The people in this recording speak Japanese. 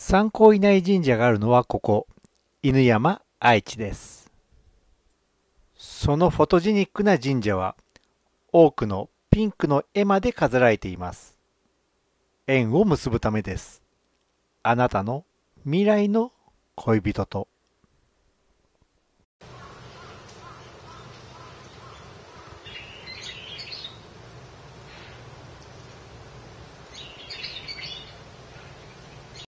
参考稲荷神社があるのはここ、犬山愛知です。そのフォトジェニックな神社は、多くのピンクの絵まで飾られています。縁を結ぶためです。あなたの未来の恋人と。